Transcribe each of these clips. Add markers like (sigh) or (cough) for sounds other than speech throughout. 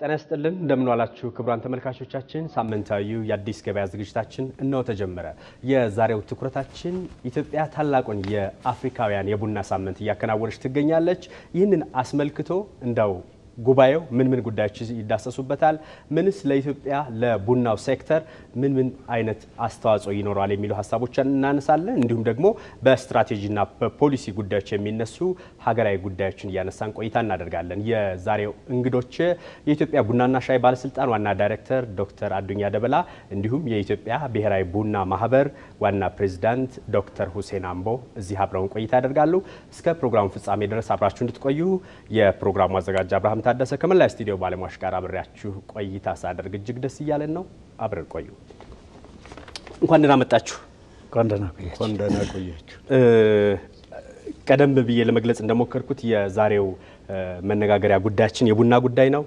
ጤና ይስጥልን እንደምን ዋላችሁ ክቡራን ተመልካቾቻችን። ሳምንታዊው የአዲስ ገበያ ዝግጅታችን እነሆ ተጀመረ። የዛሬው ትኩረታችን ኢትዮጵያ ታላቁን የአፍሪካውያን የቡና ሳምንት እያከናወነች ትገኛለች። ይህንን አስመልክቶ እንደው ጉባኤው ምን ምን ጉዳዮች ይዳሰሱበታል? ምንስ ለኢትዮጵያ ለቡናው ሴክተር ምን ምን አይነት አስተዋጽኦ ይኖረዋል የሚሉ ሀሳቦችን እናነሳለን። እንዲሁም ደግሞ በስትራቴጂና በፖሊሲ ጉዳዮች የሚነሱ ሀገራዊ ጉዳዮችን እያነሳን ቆይታ እናደርጋለን። የዛሬው እንግዶች የኢትዮጵያ ቡናና ሻይ ባለስልጣን ዋና ዳይሬክተር ዶክተር አዱኛ ደበላ እንዲሁም የኢትዮጵያ ብሔራዊ ቡና ማህበር ዋና ፕሬዚዳንት ዶክተር ሁሴን አምቦ እዚህ አብረውን ቆይታ ያደርጋሉ። እስከ ፕሮግራሙ ፍጻሜ ድረስ አብራችሁ እንድትቆዩ የፕሮግራሙ አዘጋጅ አብርሃም ታደሰ ከመላ ስቱዲዮ ባለሙያዎች ጋር አብሬያችሁ ቆይታ ሳደርግ እጅግ ደስ እያለን ነው። አብረን ቆዩ። እንኳን ደህና መጣችሁ። እንኳን ደህና ቆያችሁ። ቀደም ብዬ ለመግለጽ እንደሞከርኩት የዛሬው መነጋገሪያ ጉዳያችን የቡና ጉዳይ ነው።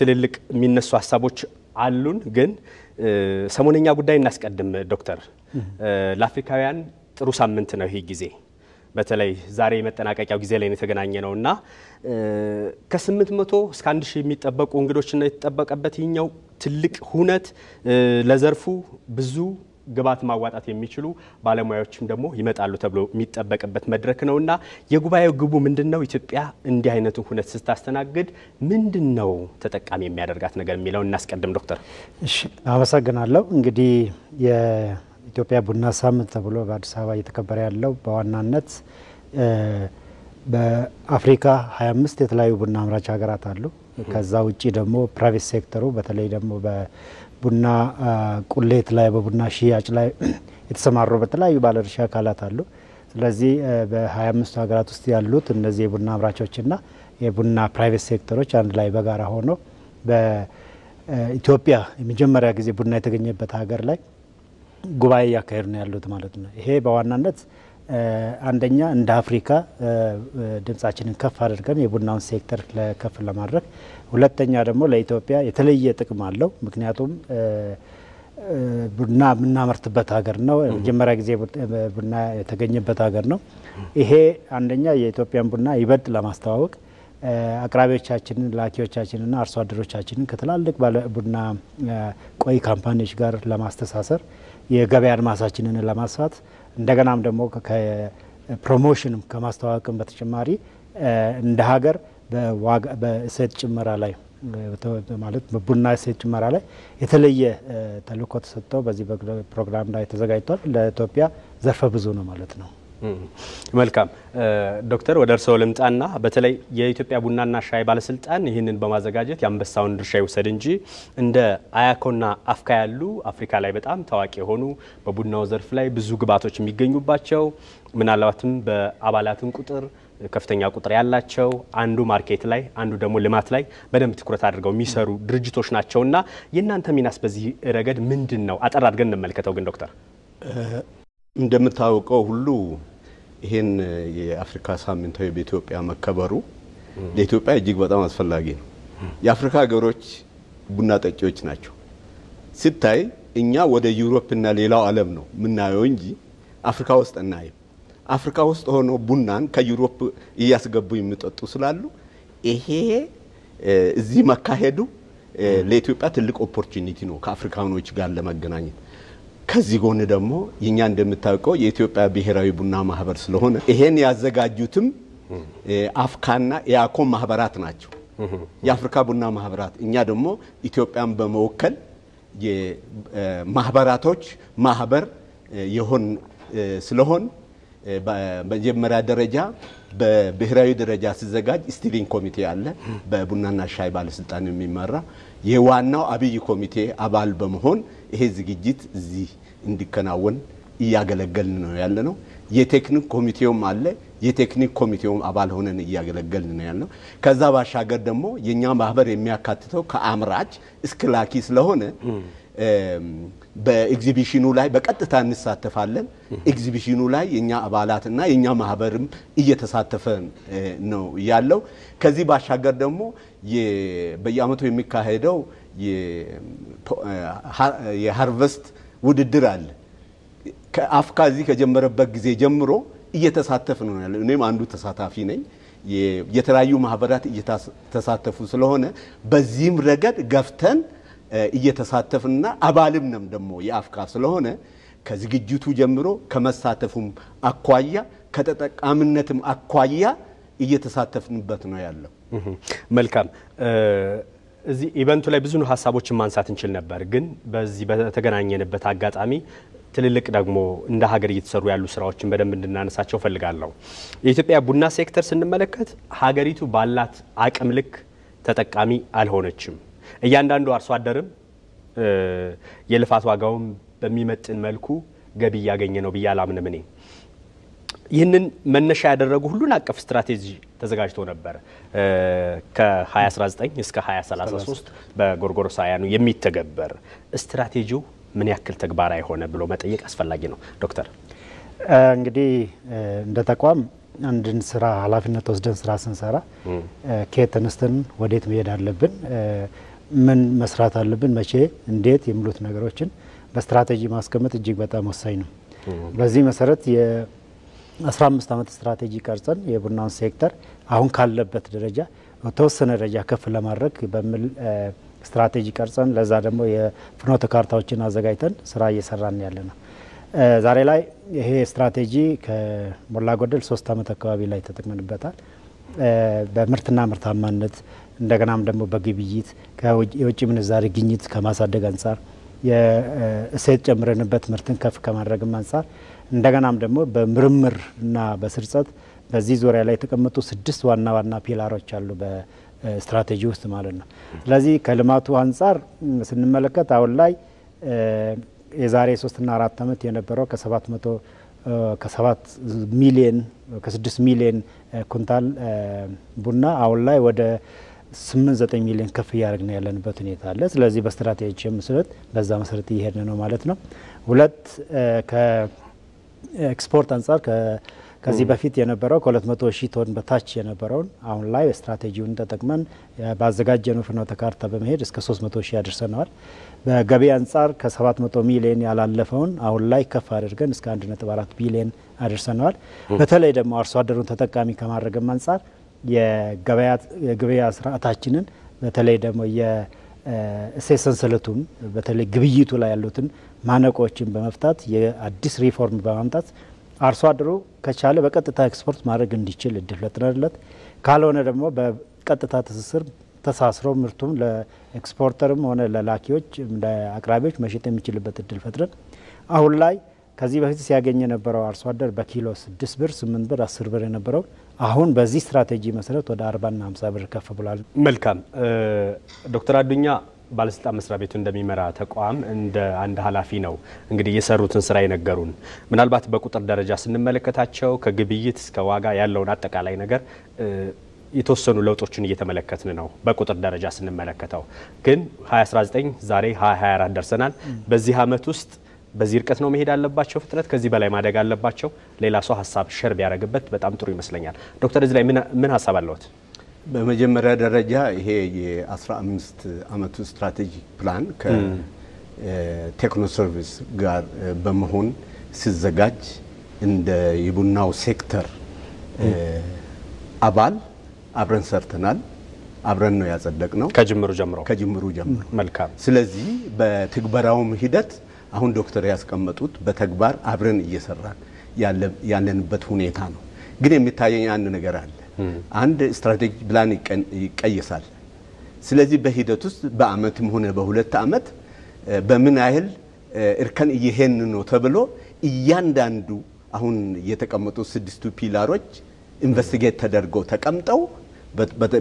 ትልልቅ የሚነሱ ሀሳቦች አሉን፣ ግን ሰሞነኛ ጉዳይ እናስቀድም። ዶክተር ለአፍሪካውያን ጥሩ ሳምንት ነው ይህ ጊዜ በተለይ ዛሬ የመጠናቀቂያው ጊዜ ላይ የተገናኘ ነው እና ከ800 እስከ 1000 የሚጠበቁ እንግዶች ነው የተጠበቀበት። ይኛው ትልቅ ሁነት ለዘርፉ ብዙ ግባት ማዋጣት የሚችሉ ባለሙያዎችም ደግሞ ይመጣሉ ተብሎ የሚጠበቅበት መድረክ ነው እና የጉባኤው ግቡ ምንድን ነው? ኢትዮጵያ እንዲህ አይነቱን ሁነት ስታስተናግድ ምንድን ነው ተጠቃሚ የሚያደርጋት ነገር የሚለው እናስቀድም። ዶክተር አመሰግናለሁ። እንግዲህ ኢትዮጵያ ቡና ሳምንት ተብሎ በአዲስ አበባ እየተከበረ ያለው በዋናነት በአፍሪካ 25 የተለያዩ ቡና አምራች ሀገራት አሉ። ከዛ ውጭ ደግሞ ፕራይቬት ሴክተሩ በተለይ ደግሞ በቡና ቁሌት ላይ በቡና ሽያጭ ላይ የተሰማሩ በተለያዩ ባለድርሻ አካላት አሉ። ስለዚህ በ25 ሀገራት ውስጥ ያሉት እነዚህ የቡና አምራቾችና የቡና ፕራይቬት ሴክተሮች አንድ ላይ በጋራ ሆኖ በኢትዮጵያ የመጀመሪያ ጊዜ ቡና የተገኘበት ሀገር ላይ ጉባኤ እያካሄድ ነው ያሉት ማለት ነው። ይሄ በዋናነት አንደኛ እንደ አፍሪካ ድምጻችንን ከፍ አድርገን የቡናውን ሴክተር ከፍ ለማድረግ፣ ሁለተኛ ደግሞ ለኢትዮጵያ የተለየ ጥቅም አለው። ምክንያቱም ቡና የምናመርትበት ሀገር ነው። መጀመሪያ ጊዜ ቡና የተገኘበት ሀገር ነው። ይሄ አንደኛ የኢትዮጵያን ቡና ይበልጥ ለማስተዋወቅ አቅራቢዎቻችንን ላኪዎቻችንና አርሶ አደሮቻችንን ከትላልቅ ባለ ቡና ቆይ ካምፓኒዎች ጋር ለማስተሳሰር የገበያ አድማሳችንን ለማስፋት እንደገናም ደግሞ ከፕሮሞሽን ከማስተዋወቅን በተጨማሪ እንደ ሀገር በእሴት ጭመራ ላይ ማለት በቡና እሴት ጭመራ ላይ የተለየ ተልእኮ ተሰጥተው በዚህ ፕሮግራም ላይ ተዘጋጅቷል። ለኢትዮጵያ ዘርፈ ብዙ ነው ማለት ነው። መልካም ዶክተር ወደ እርስዎ ልምጣና በተለይ የኢትዮጵያ ቡናና ሻይ ባለስልጣን ይህንን በማዘጋጀት የአንበሳውን ድርሻ ይውሰድ እንጂ እንደ አያኮና አፍካ ያሉ አፍሪካ ላይ በጣም ታዋቂ የሆኑ በቡናው ዘርፍ ላይ ብዙ ግብዓቶች የሚገኙባቸው ምናልባትም በአባላትን ቁጥር ከፍተኛ ቁጥር ያላቸው አንዱ ማርኬት ላይ አንዱ ደግሞ ልማት ላይ በደንብ ትኩረት አድርገው የሚሰሩ ድርጅቶች ናቸው እና የእናንተ ሚናስ በዚህ ረገድ ምንድን ነው? አጠር አድርገን እንመልከተው። ግን ዶክተር እንደምታውቀው ሁሉ ይህን የአፍሪካ ሳምንታዊ በኢትዮጵያ መከበሩ ለኢትዮጵያ እጅግ በጣም አስፈላጊ ነው። የአፍሪካ ሀገሮች ቡና ጠጪዎች ናቸው። ስታይ እኛ ወደ ዩሮፕና ሌላው ዓለም ነው የምናየው እንጂ አፍሪካ ውስጥ እናየው። አፍሪካ ውስጥ ሆኖ ቡናን ከዩሮፕ እያስገቡ የሚጠጡ ስላሉ ይሄ እዚህ መካሄዱ ለኢትዮጵያ ትልቅ ኦፖርቹኒቲ ነው ከአፍሪካኖች ጋር ለመገናኘት። ከዚህ ጎን ደግሞ እኛ እንደምታውቀው የኢትዮጵያ ብሔራዊ ቡና ማህበር ስለሆነ ይሄን ያዘጋጁትም አፍካና የአኮ ማህበራት ናቸው። የአፍሪካ ቡና ማህበራት እኛ ደግሞ ኢትዮጵያን በመወከል የማህበራቶች ማህበር የሆን ስለሆን በመጀመሪያ ደረጃ በብሔራዊ ደረጃ ሲዘጋጅ ስቲሪንግ ኮሚቴ አለ፣ በቡናና ሻይ ባለስልጣን የሚመራ የዋናው አብይ ኮሚቴ አባል በመሆን ይሄ ዝግጅት እዚህ እንዲከናወን እያገለገልን ነው ያለ ነው። የቴክኒክ ኮሚቴውም አለ። የቴክኒክ ኮሚቴውም አባል ሆነን እያገለገልን ነው ነው። ከዛ ባሻገር ደግሞ የእኛ ማህበር የሚያካትተው ከአምራች እስከ ላኪ ስለሆነ በኤግዚቢሽኑ ላይ በቀጥታ እንሳተፋለን። ኤግዚቢሽኑ ላይ የኛ አባላትና የኛ ማህበርም እየተሳተፈ ነው ያለው። ከዚህ ባሻገር ደግሞ በየአመቱ የሚካሄደው የሃርቨስት ውድድር አለ። አፍካ እዚህ ከጀመረበት ጊዜ ጀምሮ እየተሳተፍ ነው ያለ። እኔም አንዱ ተሳታፊ ነኝ። የተለያዩ ማህበራት እየተሳተፉ ስለሆነ በዚህም ረገድ ገፍተን እየተሳተፍንና አባልም ነም ደግሞ የአፍካ ስለሆነ ከዝግጅቱ ጀምሮ ከመሳተፉም አኳያ ከተጠቃሚነትም አኳያ እየተሳተፍንበት ነው ያለው። መልካም እዚህ ኢቨንቱ ላይ ብዙ ሀሳቦችን ማንሳት እንችል ነበር፣ ግን በዚህ በተገናኘንበት አጋጣሚ ትልልቅ ደግሞ እንደ ሀገር እየተሰሩ ያሉ ስራዎችን በደንብ እንድናነሳቸው ፈልጋለሁ። የኢትዮጵያ ቡና ሴክተር ስንመለከት ሀገሪቱ ባላት አቅም ልክ ተጠቃሚ አልሆነችም። እያንዳንዱ አርሶ አደርም የልፋት ዋጋውም በሚመጥን መልኩ ገቢ እያገኘ ነው ብዬ አላምንም እኔ ይህንን መነሻ ያደረጉ ሁሉን አቀፍ ስትራቴጂ ተዘጋጅቶ ነበር። ከ2019 እስከ 2033 በጎርጎሮሳውያኑ የሚተገበር ስትራቴጂው ምን ያክል ተግባራዊ ሆነ ብሎ መጠየቅ አስፈላጊ ነው። ዶክተር እንግዲህ እንደ ተቋም አንድን ስራ ኃላፊነት ወስደን ስራ ስንሰራ ከየት ተነስተን ወዴት መሄድ አለብን፣ ምን መስራት አለብን፣ መቼ፣ እንዴት የሚሉት ነገሮችን በስትራቴጂ ማስቀመጥ እጅግ በጣም ወሳኝ ነው። በዚህ መሰረት 15 ዓመት ስትራቴጂ ቀርጸን የቡናውን ሴክተር አሁን ካለበት ደረጃ በተወሰነ ደረጃ ከፍ ለማድረግ በሚል ስትራቴጂ ቀርጸን ለዛ ደግሞ የፍኖተ ካርታዎችን አዘጋጅተን ስራ እየሰራን ያለ ነው። ዛሬ ላይ ይሄ ስትራቴጂ ከሞላ ጎደል ሶስት ዓመት አካባቢ ላይ ተጠቅመንበታል። በምርትና ምርታማነት እንደገናም ደግሞ በግብይት የውጭ ምንዛሪ ግኝት ከማሳደግ አንጻር የእሴት ጨምረንበት ምርትን ከፍ ከማድረግም አንጻር እንደገናም ደግሞ በምርምር እና በስርጸት በዚህ ዙሪያ ላይ የተቀመጡ ስድስት ዋና ዋና ፒላሮች አሉ በስትራቴጂ ውስጥ ማለት ነው። ስለዚህ ከልማቱ አንጻር ስንመለከት አሁን ላይ የዛሬ ሶስትና አራት ዓመት የነበረው ከሰባት መቶ ከሰባት ሚሊየን ከስድስት ሚሊየን ኩንታል ቡና አሁን ላይ ወደ ስምንት ዘጠኝ ሚሊዮን ከፍ እያደረግን ያለንበት ሁኔታ አለ። ስለዚህ በስትራቴጂ መሰረት በዛ መሰረት እየሄድን ነው ማለት ነው። ሁለት ኤክስፖርት አንጻር ከዚህ በፊት የነበረው ከ200 ሺህ ቶን በታች የነበረውን አሁን ላይ ስትራቴጂውን ተጠቅመን ባዘጋጀነው ፍኖተ ካርታ በመሄድ እስከ 300 ሺህ አድርሰነዋል። በገቢ አንጻር ከ700 ሚሊዮን ያላለፈውን አሁን ላይ ከፍ አድርገን እስከ 1.4 ቢሊዮን አድርሰነዋል። በተለይ ደግሞ አርሶ አደሩን ተጠቃሚ ከማድረግም አንጻር የገበያ ስርዓታችንን በተለይ ደግሞ እሴት ሰንሰለቱን በተለይ ግብይቱ ላይ ያሉትን ማነቆችን በመፍታት የአዲስ ሪፎርም በማምጣት አርሶ አድሮ ከቻለ በቀጥታ ኤክስፖርት ማድረግ እንዲችል እድል ፈጥረለት ካልሆነ ደግሞ በቀጥታ ትስስር ተሳስሮ ምርቱም ለኤክስፖርተርም ሆነ ለላኪዎች ለአቅራቢዎች መሸጥ የሚችልበት እድል ፈጥረን አሁን ላይ ከዚህ በፊት ሲያገኝ የነበረው አርሶ አደር በኪሎ ስድስት ብር ስምንት ብር አስር ብር የነበረው አሁን በዚህ ስትራቴጂ መሰረት ወደ 40ና 50 ብር ከፍ ብሏል። መልካም ዶክተር አዱኛ ባለስልጣን መስሪያ ቤቱ እንደሚመራ ተቋም እንደ አንድ ኃላፊ ነው እንግዲህ የሰሩትን ስራ የነገሩን። ምናልባት በቁጥር ደረጃ ስንመለከታቸው ከግብይት እስከ ዋጋ ያለውን አጠቃላይ ነገር የተወሰኑ ለውጦችን እየተመለከትን ነው። በቁጥር ደረጃ ስንመለከተው ግን 2019 ዛሬ 2024 ደርሰናል። በዚህ አመት ውስጥ በዚህ እርቀት ነው መሄድ አለባቸው፣ ፍጥነት ከዚህ በላይ ማደግ አለባቸው። ሌላ ሰው ሀሳብ ሸር ቢያደርግበት በጣም ጥሩ ይመስለኛል። ዶክተር እዚህ ላይ ምን ሀሳብ አለዎት? በመጀመሪያ ደረጃ ይሄ የ15 ዓመቱ ስትራቴጂክ ፕላን ከቴክኖ ሰርቪስ ጋር በመሆን ሲዘጋጅ እንደ የቡናው ሴክተር አባል አብረን ሰርተናል። አብረን ነው ያጸደቅ ነው ከጅምሩ ጀምሮ ከጅምሩ ጀምሮ። መልካም። ስለዚህ በትግበራውም ሂደት አሁን ዶክተር ያስቀመጡት በተግባር አብረን እየሰራን ያለንበት ሁኔታ ነው። ግን የሚታየኝ አንድ ነገር አለ። አንድ ስትራቴጂ ፕላን ይቀየሳል። ስለዚህ በሂደት ውስጥ በአመትም ሆነ በሁለት አመት በምን ያህል እርከን እየሄን ነው ተብሎ እያንዳንዱ አሁን የተቀመጡ ስድስቱ ፒላሮች ኢንቨስቲጌት ተደርገው ተቀምጠው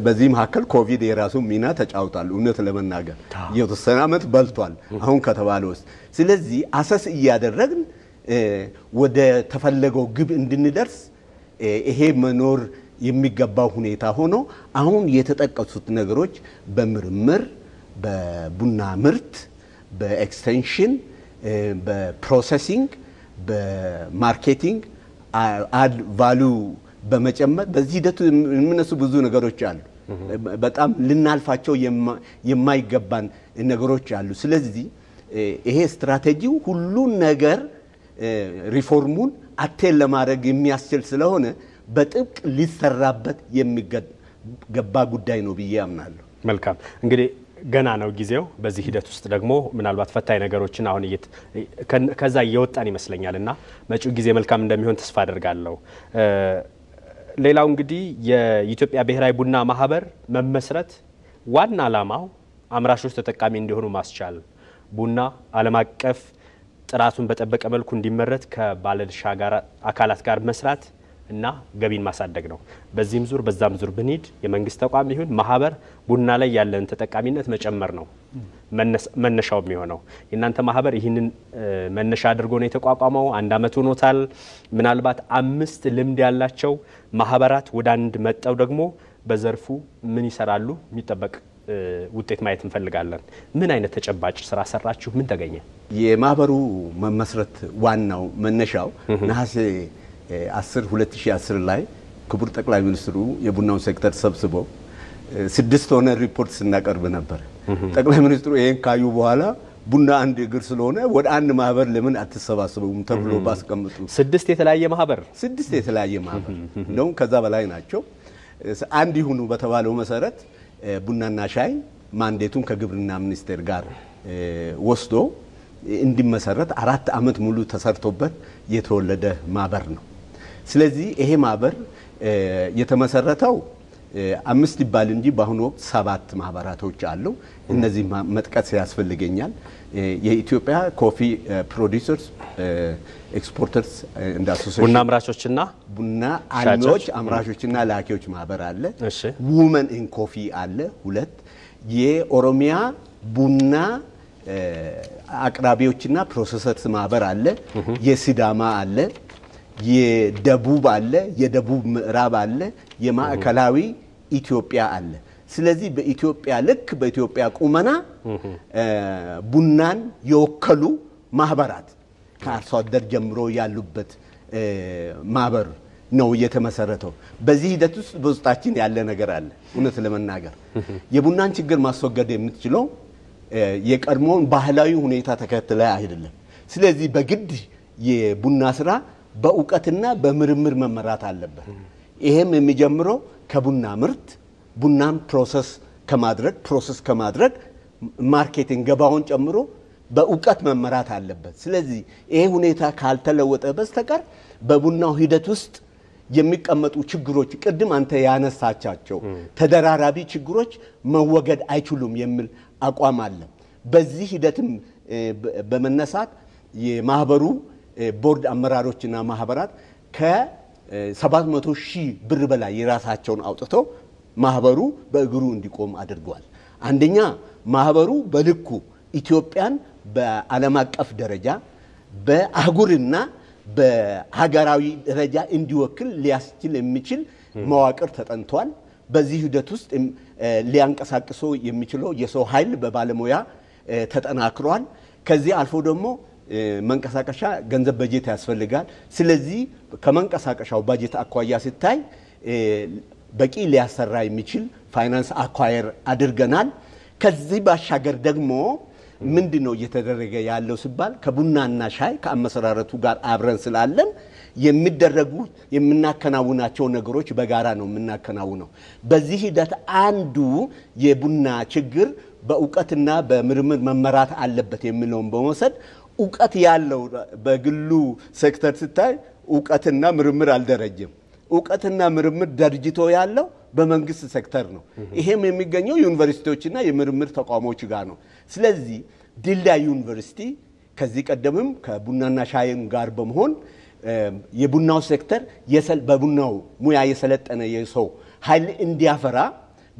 በዚህ መካከል ኮቪድ የራሱ ሚና ተጫውቷል። እውነት ለመናገር የተወሰነ ዓመት በልቷል አሁን ከተባለ ውስጥ። ስለዚህ አሰስ እያደረግን ወደ ተፈለገው ግብ እንድንደርስ ይሄ መኖር የሚገባው ሁኔታ ሆኖ አሁን የተጠቀሱት ነገሮች በምርምር፣ በቡና ምርት፣ በኤክስቴንሽን፣ በፕሮሰሲንግ፣ በማርኬቲንግ አድ ቫሉ በመጨመር በዚህ ሂደት የምነሱ ብዙ ነገሮች አሉ። በጣም ልናልፋቸው የማይገባን ነገሮች አሉ። ስለዚህ ይሄ ስትራቴጂው ሁሉን ነገር ሪፎርሙን አቴን ለማድረግ የሚያስችል ስለሆነ በጥብቅ ሊሰራበት የሚገባ ጉዳይ ነው ብዬ አምናለሁ። መልካም እንግዲህ ገና ነው ጊዜው። በዚህ ሂደት ውስጥ ደግሞ ምናልባት ፈታኝ ነገሮችን አሁን ከዛ እየወጣን ይመስለኛል እና መጪው ጊዜ መልካም እንደሚሆን ተስፋ አደርጋለሁ። ሌላው እንግዲህ የኢትዮጵያ ብሔራዊ ቡና ማህበር መመስረት ዋና ዓላማው አምራቾች ተጠቃሚ እንዲሆኑ ማስቻል ቡና ዓለም አቀፍ ጥራቱን በጠበቀ መልኩ እንዲመረት ከባለድርሻ አካላት ጋር መስራት እና ገቢን ማሳደግ ነው። በዚህም ዙር በዛም ዙር ብንሄድ የመንግስት ተቋም ይሁን ማህበር ቡና ላይ ያለን ተጠቃሚነት መጨመር ነው። መነሻው የሚሆነው። የእናንተ ማህበር ይህንን መነሻ አድርጎ ነው የተቋቋመው። አንድ አመት ሆኖታል። ምናልባት አምስት ልምድ ያላቸው ማህበራት ወደ አንድ መጠው ደግሞ በዘርፉ ምን ይሰራሉ የሚጠበቅ ውጤት ማየት እንፈልጋለን። ምን አይነት ተጨባጭ ስራ ሰራችሁ? ምን ተገኘ? የማህበሩ መመስረት ዋናው መነሻው ነሐሴ 10 2010 ላይ ክቡር ጠቅላይ ሚኒስትሩ የቡናውን ሴክተር ሰብስበው ስድስት ሆነ ሪፖርት ስናቀርብ ነበር። (laughs) ጠቅላይ ሚኒስትሩ ይህን ካዩ በኋላ ቡና አንድ እግር ስለሆነ ወደ አንድ ማህበር ለምን አትሰባሰቡም ተብሎ ባስቀምጡ ስድስት የተለያየ ማህበር ስድስት የተለያየ ማህበር እንደውም ከዛ በላይ ናቸው። አንድ ይሁኑ በተባለው መሰረት ቡናና ሻይ ማንዴቱን ከግብርና ሚኒስቴር ጋር ወስዶ እንዲመሰረት አራት አመት ሙሉ ተሰርቶበት የተወለደ ማህበር ነው። ስለዚህ ይሄ ማህበር የተመሰረተው አምስት ይባል እንጂ በአሁኑ ወቅት ሰባት ማህበራቶች አሉ። እነዚህ መጥቀስ ያስፈልገኛል። የኢትዮጵያ ኮፊ ፕሮዲሰርስ ኤክስፖርተርስ እንደ ቡና አምራቾችና ቡና አልሚዎች አምራቾችና ላኪዎች ማህበር አለ። ውመን ኢን ኮፊ አለ። ሁለት የኦሮሚያ ቡና አቅራቢዎችና ፕሮሰሰርስ ማህበር አለ። የሲዳማ አለ። የደቡብ አለ፣ የደቡብ ምዕራብ አለ፣ የማዕከላዊ ኢትዮጵያ አለ። ስለዚህ በኢትዮጵያ ልክ በኢትዮጵያ ቁመና ቡናን የወከሉ ማህበራት ከአርሶ አደር ጀምሮ ያሉበት ማህበር ነው የተመሰረተው። በዚህ ሂደት ውስጥ በውስጣችን ያለ ነገር አለ። እውነት ለመናገር የቡናን ችግር ማስወገድ የምትችለው የቀድሞውን ባህላዊ ሁኔታ ተከትለ አይደለም። ስለዚህ በግድ የቡና ስራ በእውቀትና በምርምር መመራት አለበት። ይሄም የሚጀምረው ከቡና ምርት ቡናም ፕሮሰስ ከማድረግ ፕሮሰስ ከማድረግ ማርኬቲንግ ገባውን ጨምሮ በእውቀት መመራት አለበት። ስለዚህ ይሄ ሁኔታ ካልተለወጠ በስተቀር በቡናው ሂደት ውስጥ የሚቀመጡ ችግሮች ቅድም አንተ ያነሳቻቸው ተደራራቢ ችግሮች መወገድ አይችሉም የሚል አቋም አለ። በዚህ ሂደትም በመነሳት የማህበሩ ቦርድ አመራሮችና ማህበራት ከ700 ሺህ ብር በላይ የራሳቸውን አውጥተው ማህበሩ በእግሩ እንዲቆም አድርገዋል። አንደኛ ማህበሩ በልኩ ኢትዮጵያን በዓለም አቀፍ ደረጃ በአህጉርና በሀገራዊ ደረጃ እንዲወክል ሊያስችል የሚችል መዋቅር ተጠንቷል። በዚህ ሂደት ውስጥ ሊያንቀሳቅሶ የሚችለው የሰው ኃይል በባለሙያ ተጠናክሯል። ከዚህ አልፎ ደግሞ መንቀሳቀሻ ገንዘብ በጀት ያስፈልጋል። ስለዚህ ከመንቀሳቀሻው በጀት አኳያ ሲታይ በቂ ሊያሰራ የሚችል ፋይናንስ አኳየር አድርገናል። ከዚህ ባሻገር ደግሞ ምንድን ነው እየተደረገ ያለው ሲባል ከቡናና ሻይ ከአመሰራረቱ ጋር አብረን ስላለን የሚደረጉ የምናከናውናቸው ነገሮች በጋራ ነው የምናከናውነው። በዚህ ሂደት አንዱ የቡና ችግር በእውቀትና በምርምር መመራት አለበት የሚለውን በመውሰድ እውቀት ያለው በግሉ ሴክተር ስታይ እውቀትና ምርምር አልደረጀም። እውቀትና ምርምር ደርጅቶ ያለው በመንግስት ሴክተር ነው። ይሄም የሚገኘው ዩኒቨርሲቲዎችና የምርምር ተቋሞች ጋር ነው። ስለዚህ ዲላ ዩኒቨርሲቲ ከዚህ ቀደምም ከቡናና ሻይም ጋር በመሆን የቡናው ሴክተር በቡናው ሙያ የሰለጠነ የሰው ኃይል እንዲያፈራ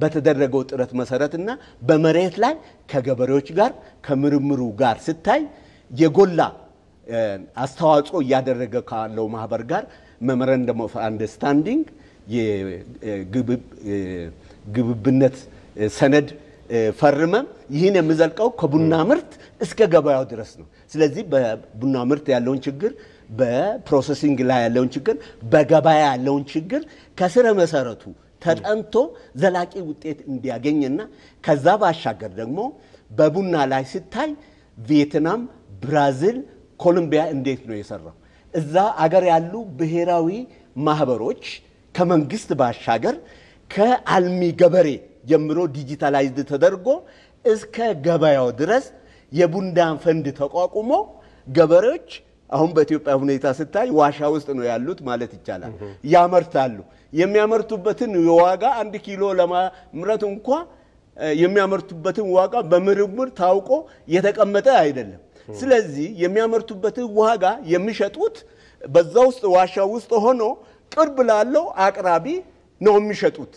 በተደረገው ጥረት መሰረትና በመሬት ላይ ከገበሬዎች ጋር ከምርምሩ ጋር ስታይ የጎላ አስተዋጽኦ እያደረገ ካለው ማህበር ጋር መመረንደም ኦፍ አንደርስታንዲንግ የግብብነት ሰነድ ፈርመም ይህን የምዘልቀው ከቡና ምርት እስከ ገበያው ድረስ ነው። ስለዚህ በቡና ምርት ያለውን ችግር፣ በፕሮሰሲንግ ላይ ያለውን ችግር፣ በገበያ ያለውን ችግር ከስረ መሰረቱ ተጠንቶ ዘላቂ ውጤት እንዲያገኝና ከዛ ባሻገር ደግሞ በቡና ላይ ሲታይ ቪየትናም ብራዚል፣ ኮሎምቢያ እንዴት ነው የሰራው? እዛ አገር ያሉ ብሔራዊ ማህበሮች ከመንግስት ባሻገር ከአልሚ ገበሬ ጀምሮ ዲጂታላይዝድ ተደርጎ እስከ ገበያው ድረስ የቡንዳን ፈንድ ተቋቁሞ ገበሬዎች አሁን በኢትዮጵያ ሁኔታ ስታይ ዋሻ ውስጥ ነው ያሉት ማለት ይቻላል። ያመርታሉ። የሚያመርቱበትን ዋጋ አንድ ኪሎ ለማምረት እንኳ የሚያመርቱበትን ዋጋ በምርምር ታውቆ የተቀመጠ አይደለም። ስለዚህ የሚያመርቱበትን ዋጋ የሚሸጡት በዛ ውስጥ ዋሻ ውስጥ ሆኖ ቅርብ ላለው አቅራቢ ነው የሚሸጡት።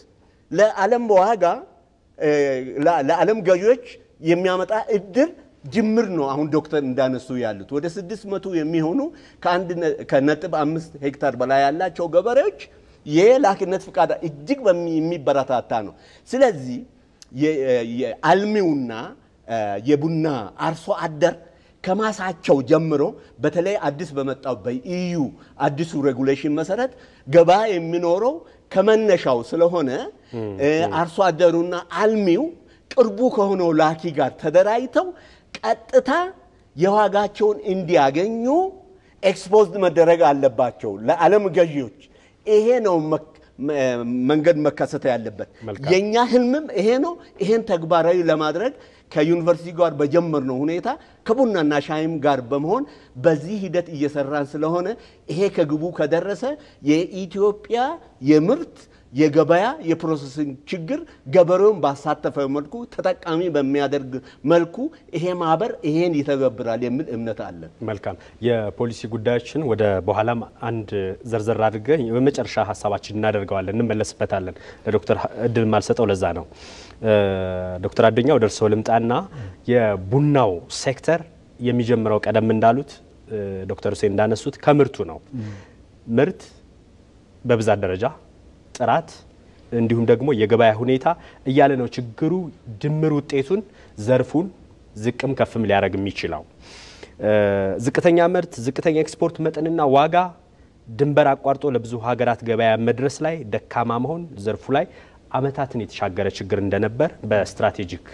ለዓለም ዋጋ ለዓለም ገዢዎች የሚያመጣ እድር ጅምር ነው። አሁን ዶክተር እንዳነሱ ያሉት ወደ ስድስት መቶ የሚሆኑ ከነጥብ አምስት ሄክታር በላይ ያላቸው ገበሬዎች የላክነት ፍቃድ እጅግ የሚበረታታ ነው። ስለዚህ አልሚውና የቡና አርሶ አደር ከማሳቸው ጀምሮ በተለይ አዲስ በመጣው በኢዩ አዲሱ ሬጉሌሽን መሰረት ገባ የሚኖረው ከመነሻው ስለሆነ አርሶ አደሩና አልሚው ቅርቡ ከሆነው ላኪ ጋር ተደራጅተው ቀጥታ የዋጋቸውን እንዲያገኙ ኤክስፖዝድ መደረግ አለባቸው ለዓለም ገዢዎች። ይሄ ነው መንገድ መከሰት ያለበት። የእኛ ህልምም ይሄ ነው። ይሄን ተግባራዊ ለማድረግ ከዩኒቨርሲቲ ጋር በጀመርነው ሁኔታ ከቡናና ሻይም ጋር በመሆን በዚህ ሂደት እየሰራን ስለሆነ ይሄ ከግቡ ከደረሰ የኢትዮጵያ የምርት የገበያ የፕሮሰሲንግ ችግር ገበሬውን ባሳተፈ መልኩ ተጠቃሚ በሚያደርግ መልኩ ይሄ ማህበር ይሄን ይተገብራል የሚል እምነት አለ። መልካም የፖሊሲ ጉዳዮችን ወደ በኋላም አንድ ዘርዘር አድርገን በመጨረሻ ሀሳባችን እናደርገዋለን፣ እንመለስበታለን። ለዶክተር እድል ማልሰጠው ለዛ ነው። ዶክተር አዱኛው ወደ እርስዎ ልምጣና የቡናው ሴክተር የሚጀምረው ቀደም እንዳሉት ዶክተር ሁሴን እንዳነሱት ከምርቱ ነው። ምርት በብዛት ደረጃ ጥራት እንዲሁም ደግሞ የገበያ ሁኔታ እያለ ነው ችግሩ ድምር ውጤቱን ዘርፉን ዝቅም ከፍም ሊያደርግ የሚችለው። ዝቅተኛ ምርት፣ ዝቅተኛ ኤክስፖርት መጠንና ዋጋ ድንበር አቋርጦ ለብዙ ሀገራት ገበያ መድረስ ላይ ደካማ መሆን ዘርፉ ላይ አመታትን የተሻገረ ችግር እንደነበር በስትራቴጂክ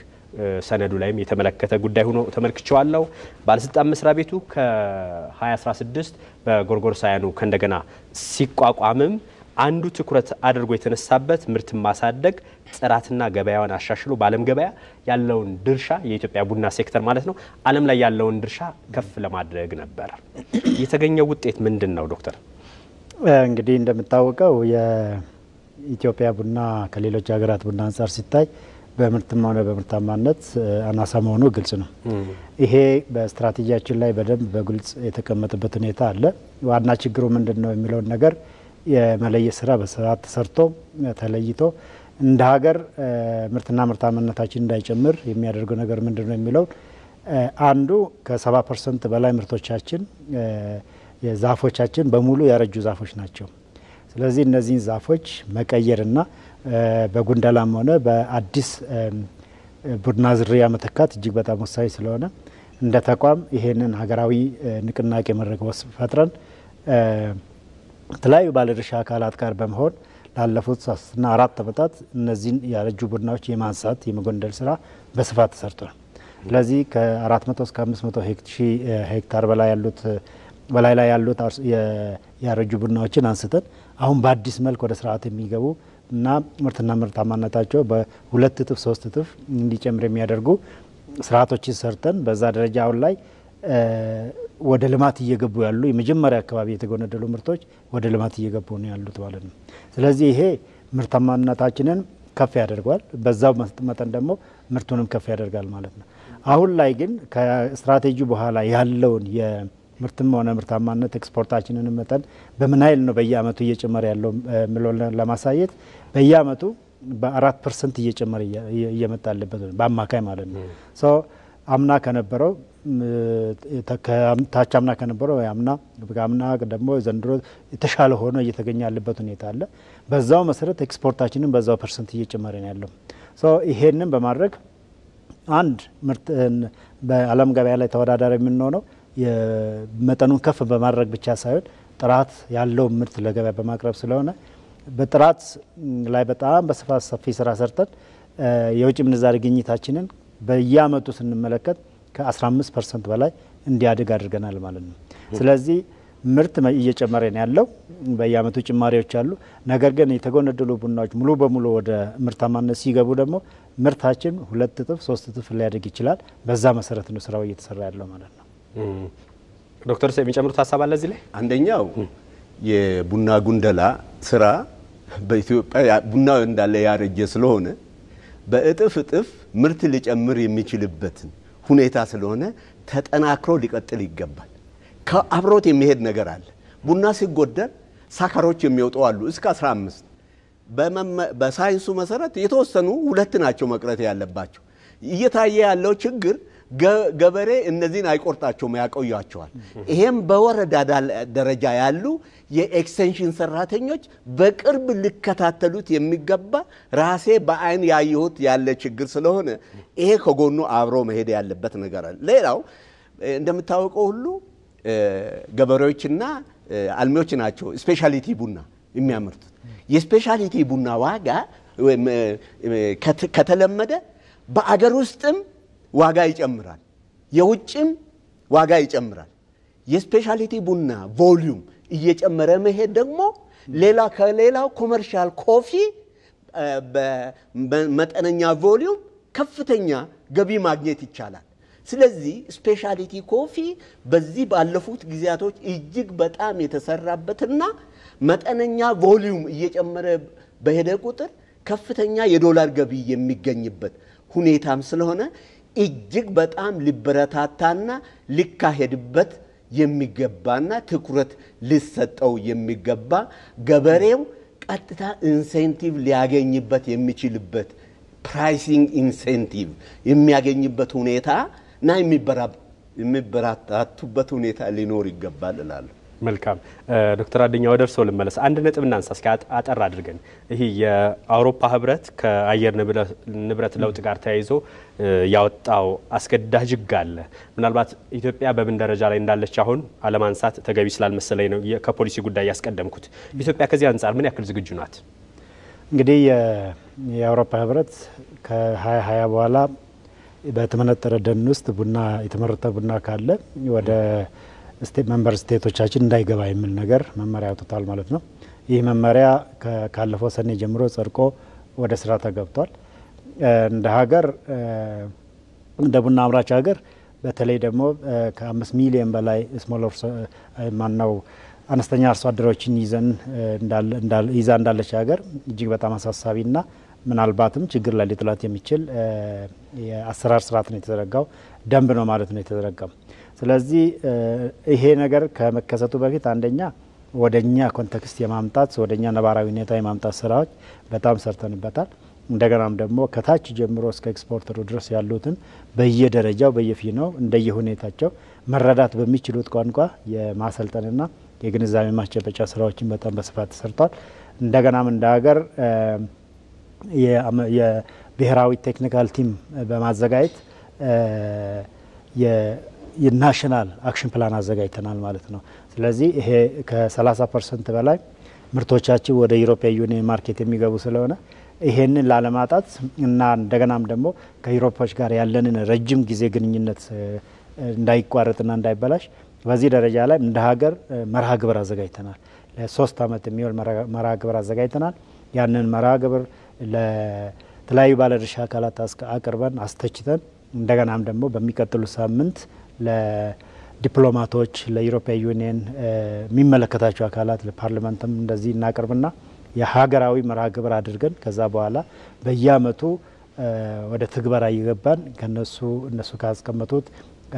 ሰነዱ ላይም የተመለከተ ጉዳይ ሆኖ ተመልክቸዋለሁ። ባለስልጣን መስሪያ ቤቱ ከ2016 በጎርጎሮሳውያኑ ከእንደገና ሲቋቋምም አንዱ ትኩረት አድርጎ የተነሳበት ምርትን ማሳደግ ጥራትና ገበያውን አሻሽሎ በዓለም ገበያ ያለውን ድርሻ የኢትዮጵያ ቡና ሴክተር ማለት ነው ዓለም ላይ ያለውን ድርሻ ከፍ ለማድረግ ነበር። የተገኘው ውጤት ምንድን ነው ዶክተር? እንግዲህ እንደምታወቀው የኢትዮጵያ ቡና ከሌሎች ሀገራት ቡና አንጻር ሲታይ በምርትም ሆነ በምርታማነት አናሳ መሆኑ ግልጽ ነው። ይሄ በስትራቴጂያችን ላይ በደንብ በግልጽ የተቀመጠበት ሁኔታ አለ። ዋና ችግሩ ምንድን ነው የሚለውን ነገር የመለየት ስራ በስርዓት ተሰርቶ ተለይቶ እንደ ሀገር ምርትና ምርታማነታችን እንዳይጨምር የሚያደርገው ነገር ምንድን ነው የሚለው አንዱ ከሰባ ፐርሰንት በላይ ምርቶቻችን ዛፎቻችን በሙሉ ያረጁ ዛፎች ናቸው። ስለዚህ እነዚህን ዛፎች መቀየርና በጉንደላም ሆነ በአዲስ ቡድና ዝርያ መተካት እጅግ በጣም ወሳኝ ስለሆነ እንደ ተቋም ይሄንን ሀገራዊ ንቅናቄ መድረግ ፈጥረን የተለያዩ ባለድርሻ አካላት ጋር በመሆን ላለፉት ሶስትና አራት ዓመታት እነዚህን ያረጁ ቡድናዎች የማንሳት የመጎንደል ስራ በስፋት ተሰርቷል። ስለዚህ ከ400 እስከ 500 ሄክታር በላይ ያሉት በላይ ላይ ያሉት ያረጁ ቡድናዎችን አንስተን አሁን በአዲስ መልክ ወደ ስርዓት የሚገቡ እና ምርትና ምርታማነታቸው በሁለት እጥፍ ሶስት እጥፍ እንዲጨምር የሚያደርጉ ስርዓቶችን ሰርተን በዛ ደረጃ አሁን ላይ ወደ ልማት እየገቡ ያሉ የመጀመሪያ አካባቢ የተጎነደሉ ምርቶች ወደ ልማት እየገቡ ነው ያሉት ማለት ነው። ስለዚህ ይሄ ምርታማነታችንን ከፍ ያደርጓል፣ በዛው መጠን ደግሞ ምርቱንም ከፍ ያደርጋል ማለት ነው። አሁን ላይ ግን ከስትራቴጂ በኋላ ያለውን የምርትም ሆነ ምርታማነት ኤክስፖርታችንን መጠን በምን ያህል ነው በየአመቱ እየጨመረ ያለው ምሎን ለማሳየት በየአመቱ በአራት ፐርሰንት እየጨመረ እየመጣ ያለበት በአማካይ ማለት ነው አምና ከነበረው ታቻምና ከነበረው ያምና ብጋምና ደግሞ ዘንድሮ የተሻለ ሆኖ እየተገኘ ያለበት ሁኔታ አለ። በዛው መሰረት ኤክስፖርታችንን በዛው ፐርሰንት እየጨመረ ነው ያለው። ይሄንን በማድረግ አንድ ምርትን በዓለም ገበያ ላይ ተወዳዳሪ የምንሆነው መጠኑን ከፍ በማድረግ ብቻ ሳይሆን ጥራት ያለው ምርት ለገበያ በማቅረብ ስለሆነ በጥራት ላይ በጣም በስፋት ሰፊ ስራ ሰርተን የውጭ ምንዛሪ ግኝታችንን በየአመቱ ስንመለከት ከ15 ፐርሰንት በላይ እንዲያድግ አድርገናል ማለት ነው። ስለዚህ ምርት እየጨመረ ነው ያለው። በየአመቱ ጭማሪዎች አሉ። ነገር ግን የተጎነደሉ ቡናዎች ሙሉ በሙሉ ወደ ምርታማነት ሲገቡ ደግሞ ምርታችን ሁለት እጥፍ ሶስት እጥፍ ሊያድግ ይችላል። በዛ መሰረት ነው ስራው እየተሰራ ያለው ማለት ነው። ዶክተር የሚጨምሩት ሀሳብ አለ እዚህ ላይ አንደኛው የቡና ጉንደላ ስራ በኢትዮጵያ ቡና እንዳለ ያረጀ ስለሆነ በእጥፍ እጥፍ ምርት ሊጨምር የሚችልበትን ሁኔታ ስለሆነ ተጠናክሮ ሊቀጥል ይገባል። ከአብሮት የሚሄድ ነገር አለ። ቡና ሲጎደል ሳካሮች የሚወጡ አሉ እስከ 15 በሳይንሱ መሰረት የተወሰኑ ሁለት ናቸው መቅረት ያለባቸው። እየታየ ያለው ችግር ገበሬ እነዚህን አይቆርጣቸውም፣ ያቆያቸዋል። ይሄም በወረዳ ደረጃ ያሉ የኤክስቴንሽን ሰራተኞች በቅርብ ሊከታተሉት የሚገባ ራሴ በአይን ያየሁት ያለ ችግር ስለሆነ ይሄ ከጎኑ አብሮ መሄድ ያለበት ነገር አለ። ሌላው እንደምታወቀው ሁሉ ገበሬዎችና አልሚዎች ናቸው ስፔሻሊቲ ቡና የሚያመርቱት። የስፔሻሊቲ ቡና ዋጋ ከተለመደ በአገር ውስጥም ዋጋ ይጨምራል፣ የውጭም ዋጋ ይጨምራል። የስፔሻሊቲ ቡና ቮሊዩም እየጨመረ መሄድ ደግሞ ሌላ ከሌላው ኮመርሻል ኮፊ በመጠነኛ ቮሊዩም ከፍተኛ ገቢ ማግኘት ይቻላል። ስለዚህ ስፔሻሊቲ ኮፊ በዚህ ባለፉት ጊዜያቶች እጅግ በጣም የተሰራበትና መጠነኛ ቮሊዩም እየጨመረ በሄደ ቁጥር ከፍተኛ የዶላር ገቢ የሚገኝበት ሁኔታም ስለሆነ እጅግ በጣም ሊበረታታና ሊካሄድበት የሚገባና ትኩረት ሊሰጠው የሚገባ ገበሬው ቀጥታ ኢንሴንቲቭ ሊያገኝበት የሚችልበት ፕራይሲንግ ኢንሴንቲቭ የሚያገኝበት ሁኔታ እና የሚበራታቱበት ሁኔታ ሊኖር ይገባል እላለሁ። መልካም ዶክተር አደኛ ወደ እርስዎ ልመለስ። አንድ ነጥብ እናንሳ እስኪ አጠር አድርገን። ይህ የአውሮፓ ህብረት ከአየር ንብረት ለውጥ ጋር ተያይዞ ያወጣው አስገዳጅ ህግ አለ። ምናልባት ኢትዮጵያ በምን ደረጃ ላይ እንዳለች አሁን አለማንሳት ተገቢ ስላልመሰለኝ ነው ከፖሊሲ ጉዳይ ያስቀደምኩት። ኢትዮጵያ ከዚህ አንጻር ምን ያክል ዝግጁ ናት? እንግዲህ የአውሮፓ ህብረት ከ2020 በኋላ በተመነጠረ ደን ውስጥ ቡና የተመረተ ቡና ካለ ወደ ስቴት መንበር ስቴቶቻችን እንዳይገባ የሚል ነገር መመሪያ ያውጡታል ማለት ነው። ይህ መመሪያ ካለፈው ሰኔ ጀምሮ ጸድቆ ወደ ስራ ተገብቷል። እንደ ሀገር እንደ ቡና አምራች ሀገር በተለይ ደግሞ ከአምስት ሚሊዮን በላይ ስሞል ማነው አነስተኛ አርሶ አደሮችን ይዘን ይዛ እንዳለች ሀገር እጅግ በጣም አሳሳቢና ምናልባትም ችግር ላይ ሊጥላት የሚችል የአሰራር ስርዓት ነው የተዘረጋው። ደንብ ነው ማለት ነው የተዘረጋው። ስለዚህ ይሄ ነገር ከመከሰቱ በፊት አንደኛ ወደኛ ኮንቴክስት የማምጣት ወደኛ ነባራዊ ሁኔታ የማምጣት ስራዎች በጣም ሰርተንበታል። እንደገናም ደግሞ ከታች ጀምሮ እስከ ኤክስፖርተሩ ድረስ ያሉትን በየደረጃው በየፊናው እንደየሁኔታቸው መረዳት በሚችሉት ቋንቋ የማሰልጠንና የግንዛቤ ማስጨበጫ ስራዎችን በጣም በስፋት ተሰርቷል። እንደገናም እንደ ሀገር የብሔራዊ ቴክኒካል ቲም በማዘጋጀት ናሽናል አክሽን ፕላን አዘጋጅተናል ማለት ነው። ስለዚህ ይሄ ከ30 ፐርሰንት በላይ ምርቶቻችን ወደ ዩሮፒያ ዩኒየን ማርኬት የሚገቡ ስለሆነ ይሄንን ላለማጣት እና እንደገናም ደግሞ ከዩሮፓዎች ጋር ያለንን ረጅም ጊዜ ግንኙነት እንዳይቋረጥና እንዳይበላሽ በዚህ ደረጃ ላይ እንደ ሀገር መርሃ ግብር አዘጋጅተናል። ለሶስት ዓመት የሚሆን መርሃ ግብር አዘጋጅተናል። ያንን መርሃ ግብር ለተለያዩ ባለድርሻ አካላት አቅርበን አስተችተን እንደገናም ደግሞ በሚቀጥሉ ሳምንት ለዲፕሎማቶች፣ ለኢሮፒያ ዩኒየን የሚመለከታቸው አካላት ለፓርላመንትም እንደዚህ እናቀርብና የሀገራዊ መርሃ ግብር አድርገን ከዛ በኋላ በየአመቱ ወደ ትግበራ እየገባን ከነሱ እነሱ ካስቀመጡት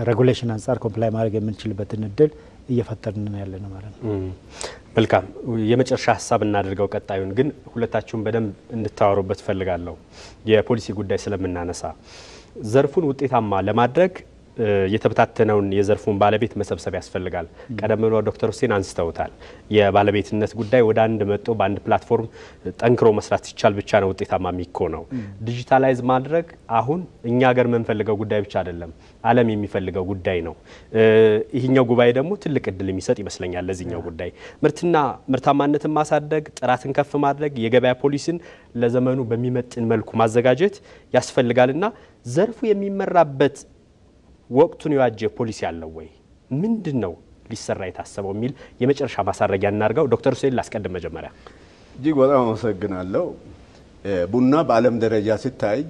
ሬጉሌሽን አንጻር ኮምፕላይ ማድረግ የምንችልበትን እድል እየፈጠርን ያለ ነው ማለት ነው። መልካም የመጨረሻ ሀሳብ እናደርገው። ቀጣዩን ግን ሁለታችሁን በደንብ እንድታወሩበት ፈልጋለሁ። የፖሊሲ ጉዳይ ስለምናነሳ ዘርፉን ውጤታማ ለማድረግ የተበታተነውን የዘርፉን ባለቤት መሰብሰብ ያስፈልጋል። ቀደም ብሎ ዶክተር ሁሴን አንስተውታል። የባለቤትነት ጉዳይ ወደ አንድ መጥቶ በአንድ ፕላትፎርም ጠንክሮ መስራት ሲቻል ብቻ ነው ውጤታማ የሚኮ ነው። ዲጂታላይዝ ማድረግ አሁን እኛ ሀገር የምንፈልገው ጉዳይ ብቻ አይደለም፣ ዓለም የሚፈልገው ጉዳይ ነው። ይህኛው ጉባኤ ደግሞ ትልቅ እድል የሚሰጥ ይመስለኛል ለዚህኛው ጉዳይ ምርትና ምርታማነትን ማሳደግ፣ ጥራትን ከፍ ማድረግ፣ የገበያ ፖሊሲን ለዘመኑ በሚመጥን መልኩ ማዘጋጀት ያስፈልጋልና ዘርፉ የሚመራበት ወቅቱን የዋጀ ፖሊሲ አለው ወይ? ምንድን ነው ሊሰራ የታሰበው የሚል የመጨረሻ ማሳረጊያ እናርገው። ዶክተር ሁሴን ላስቀድም። መጀመሪያ እጅግ በጣም አመሰግናለሁ። ቡና በዓለም ደረጃ ሲታይ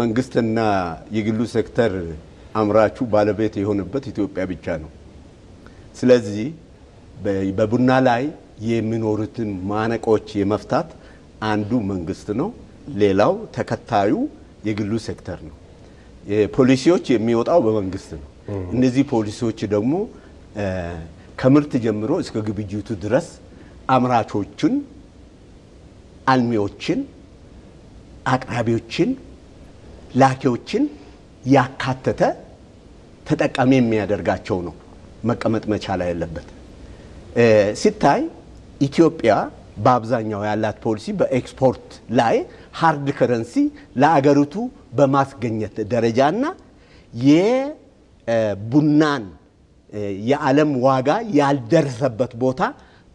መንግስትና የግሉ ሴክተር አምራቹ ባለቤት የሆነበት ኢትዮጵያ ብቻ ነው። ስለዚህ በቡና ላይ የሚኖሩትን ማነቆች የመፍታት አንዱ መንግስት ነው፣ ሌላው ተከታዩ የግሉ ሴክተር ነው። ፖሊሲዎች የሚወጣው በመንግስት ነው። እነዚህ ፖሊሲዎች ደግሞ ከምርት ጀምሮ እስከ ግብይቱ ድረስ አምራቾችን፣ አልሚዎችን፣ አቅራቢዎችን፣ ላኪዎችን ያካተተ ተጠቃሚ የሚያደርጋቸው ነው። መቀመጥ መቻል ያለበት ሲታይ ኢትዮጵያ በአብዛኛው ያላት ፖሊሲ በኤክስፖርት ላይ ሃርድ ከረንሲ ለአገሪቱ በማስገኘት ደረጃና የቡናን የዓለም ዋጋ ያልደረሰበት ቦታ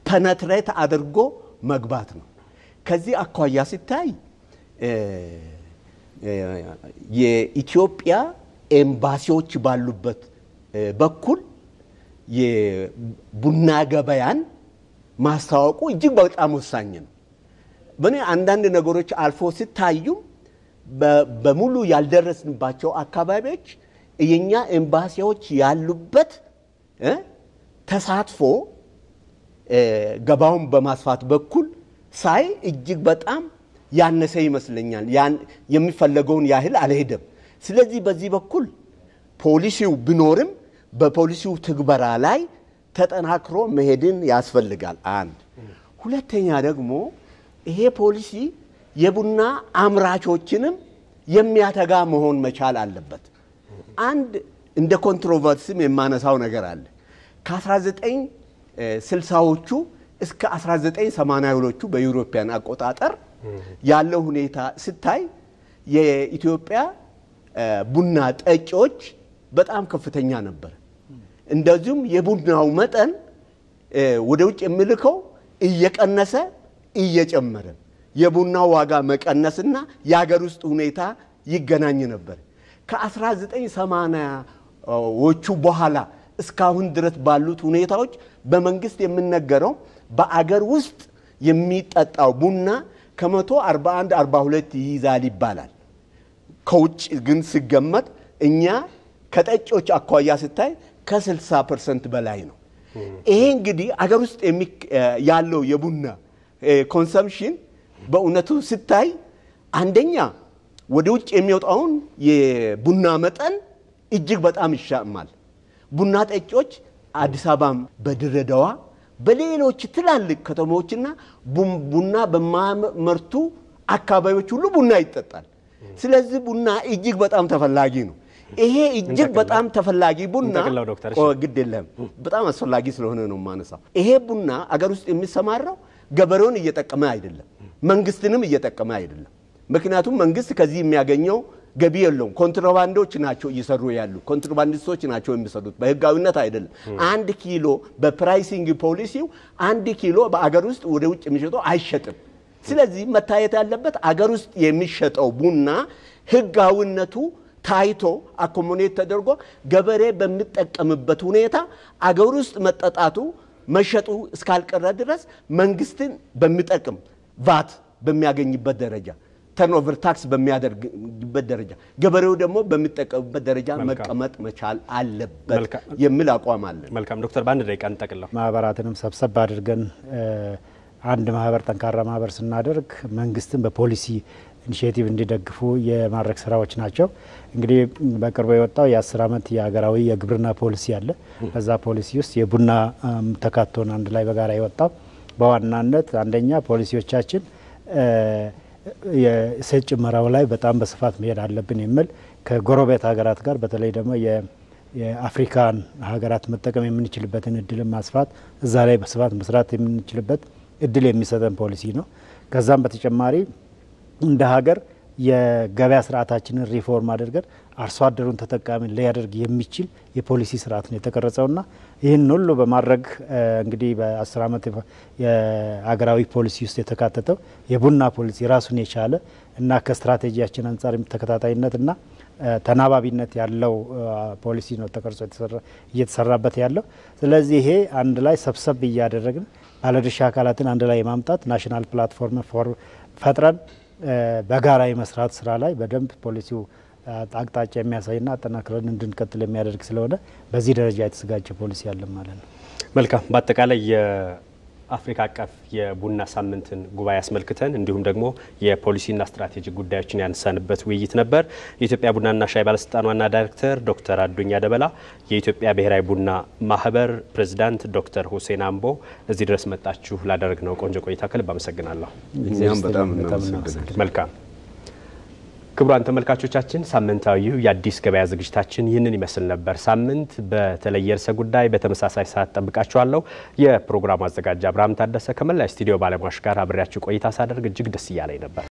ፐነትሬት አድርጎ መግባት ነው። ከዚህ አኳያ ሲታይ የኢትዮጵያ ኤምባሲዎች ባሉበት በኩል የቡና ገበያን ማስተዋወቁ እጅግ በጣም ወሳኝ ነው። ምን አንዳንድ ነገሮች አልፎ ሲታዩ በሙሉ ያልደረስንባቸው አካባቢዎች የኛ ኤምባሲዎች ያሉበት ተሳትፎ ገባውን በማስፋት በኩል ሳይ እጅግ በጣም ያነሰ ይመስለኛል። የሚፈለገውን ያህል አልሄደም። ስለዚህ በዚህ በኩል ፖሊሲው ቢኖርም በፖሊሲው ትግበራ ላይ ተጠናክሮ መሄድን ያስፈልጋል። አንድ ሁለተኛ ደግሞ ይሄ ፖሊሲ የቡና አምራቾችንም የሚያተጋ መሆን መቻል አለበት። አንድ እንደ ኮንትሮቨርሲም የማነሳው ነገር አለ። ከ1960ዎቹ እስከ 1982 ዎቹ በዩሮፒያን አቆጣጠር ያለው ሁኔታ ስታይ የኢትዮጵያ ቡና ጠጪዎች በጣም ከፍተኛ ነበር። እንደዚሁም የቡናው መጠን ወደ ውጭ የሚልከው እየቀነሰ እየጨመረ የቡና ዋጋ መቀነስና የሀገር ውስጥ ሁኔታ ይገናኝ ነበር። ከ1980ዎቹ በኋላ እስካሁን ድረስ ባሉት ሁኔታዎች በመንግስት የሚነገረው በአገር ውስጥ የሚጠጣው ቡና ከ141 42 ይይዛል ይባላል። ከውጭ ግን ሲገመት እኛ ከጠጪዎች አኳያ ስታይ ከ60 ፐርሰንት በላይ ነው። ይሄ እንግዲህ አገር ውስጥ ያለው የቡና ኮንሰምሽን በእውነቱ ስታይ አንደኛ ወደ ውጭ የሚወጣውን የቡና መጠን እጅግ በጣም ይሻማል። ቡና ጠጪዎች አዲስ አበባም፣ በድረዳዋ በሌሎች ትላልቅ ከተሞችና ቡና በማመርቱ አካባቢዎች ሁሉ ቡና ይጠጣል። ስለዚህ ቡና እጅግ በጣም ተፈላጊ ነው። ይሄ እጅግ በጣም ተፈላጊ ቡና ግድ የለም፣ በጣም አስፈላጊ ስለሆነ ነው የማነሳው። ይሄ ቡና አገር ውስጥ የሚሰማራው ገበሬውን እየጠቀመ አይደለም፣ መንግስትንም እየጠቀመ አይደለም። ምክንያቱም መንግስት ከዚህ የሚያገኘው ገቢ የለውም። ኮንትሮባንዶች ናቸው እየሰሩ ያሉ፣ ኮንትሮባንዲስቶች ናቸው የሚሰሩት፣ በህጋዊነት አይደለም። አንድ ኪሎ በፕራይሲንግ ፖሊሲው አንድ ኪሎ በአገር ውስጥ ወደ ውጭ የሚሸጠው አይሸጥም። ስለዚህ መታየት ያለበት አገር ውስጥ የሚሸጠው ቡና ህጋዊነቱ ታይቶ አኮሞኔት ተደርጎ ገበሬ በሚጠቀምበት ሁኔታ አገር ውስጥ መጠጣቱ መሸጡ እስካልቀረ ድረስ መንግስትን በሚጠቅም ቫት በሚያገኝበት ደረጃ ተርኖቨር ታክስ በሚያደርግበት ደረጃ ገበሬው ደግሞ በሚጠቀምበት ደረጃ መቀመጥ መቻል አለበት የሚል አቋም አለን። መልካም ዶክተር፣ በአንድ ደቂቃ እንጠቅለው። ማህበራትንም ሰብሰብ አድርገን አንድ ማህበር ጠንካራ ማህበር ስናደርግ መንግስትን በፖሊሲ ኢኒሽቲቭ እንዲደግፉ የማድረግ ስራዎች ናቸው። እንግዲህ በቅርቡ የወጣው የአስር ዓመት የሀገራዊ የግብርና ፖሊሲ አለ። በዛ ፖሊሲ ውስጥ የቡና ተካቶን አንድ ላይ በጋራ የወጣው በዋናነት አንደኛ ፖሊሲዎቻችን የእሴት ጭመራው ላይ በጣም በስፋት መሄድ አለብን የሚል ከጎረቤት ሀገራት ጋር በተለይ ደግሞ የአፍሪካን ሀገራት መጠቀም የምንችልበትን እድል ማስፋት እዛ ላይ በስፋት መስራት የምንችልበት እድል የሚሰጠን ፖሊሲ ነው። ከዛም በተጨማሪ እንደ ሀገር የገበያ ስርዓታችንን ሪፎርም አድርገን አርሶ አደሩን ተጠቃሚ ሊያደርግ የሚችል የፖሊሲ ስርዓት ነው የተቀረጸውና ይህን ሁሉ በማድረግ እንግዲህ በአስር ዓመት የሀገራዊ ፖሊሲ ውስጥ የተካተተው የቡና ፖሊሲ ራሱን የቻለ እና ከስትራቴጂያችን አንጻር እና ተናባቢነት ያለው ፖሊሲ ነው ተቀርጾ እየተሰራበት ያለው። ስለዚህ ይሄ አንድ ላይ ሰብሰብ እያደረግን ባለድርሻ አካላትን አንድ ላይ የማምጣት ናሽናል ፕላትፎርም ፈጥረን በጋራ የመስራት ስራ ላይ በደንብ ፖሊሲው አቅጣጫ የሚያሳይና አጠናክረን እንድንቀጥል የሚያደርግ ስለሆነ በዚህ ደረጃ የተዘጋጀ ፖሊሲ ያለን ማለት ነው። መልካም በአጠቃላይ አፍሪካ አቀፍ የቡና ሳምንትን ጉባኤ አስመልክተን እንዲሁም ደግሞ የፖሊሲና ስትራቴጂ ጉዳዮችን ያነሳንበት ውይይት ነበር። የኢትዮጵያ ቡናና ሻይ ባለስልጣን ዋና ዳይሬክተር ዶክተር አዱኛ ደበላ፣ የኢትዮጵያ ብሔራዊ ቡና ማህበር ፕሬዚዳንት ዶክተር ሁሴን አምቦ እዚህ ድረስ መጣችሁ ላደረግነው ቆንጆ ቆይታ ከልብ አመሰግናለሁ። መልካም ክቡራን ተመልካቾቻችን ሳምንታዊው የአዲስ ገበያ ዝግጅታችን ይህንን ይመስል ነበር። ሳምንት በተለየ ርዕሰ ጉዳይ በተመሳሳይ ሰዓት ጠብቃችኋለሁ። የፕሮግራሙ አዘጋጅ አብርሃም ታደሰ ከመላ ስቱዲዮ ባለሙያዎች ጋር አብሬያችሁ ቆይታ ሳደርግ እጅግ ደስ እያለኝ ነበር።